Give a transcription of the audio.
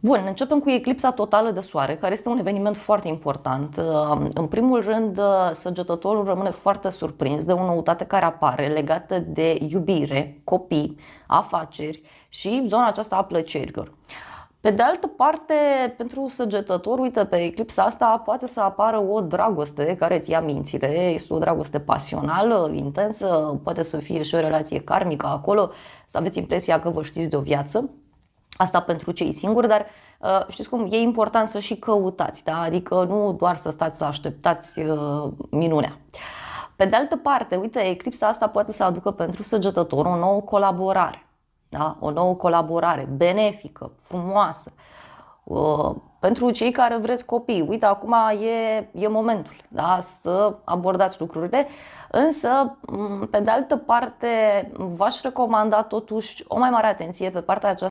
Bun, începem cu eclipsa totală de soare, care este un eveniment foarte important. În primul rând, uh, săgetătorul rămâne foarte surprins de o noutate care apare legată de iubire, copii, afaceri și zona aceasta a plăcerilor. Pe de altă parte, pentru săgetător, uite, pe eclipsa asta poate să apară o dragoste care îți ia mințile, este o dragoste pasională, intensă, poate să fie și o relație karmică acolo, să aveți impresia că vă știți de o viață, Asta pentru cei singuri, dar uh, știți cum, e important să și căutați, da? adică nu doar să stați să așteptați uh, minunea. Pe de altă parte, uite, eclipsa asta poate să aducă pentru săgetător o nouă colaborare. Da? O nouă colaborare benefică, frumoasă. Uh, pentru cei care vreți copii, uite, acum e, e momentul da? să abordați lucrurile, însă, pe de altă parte, v-aș recomanda totuși o mai mare atenție pe partea aceasta.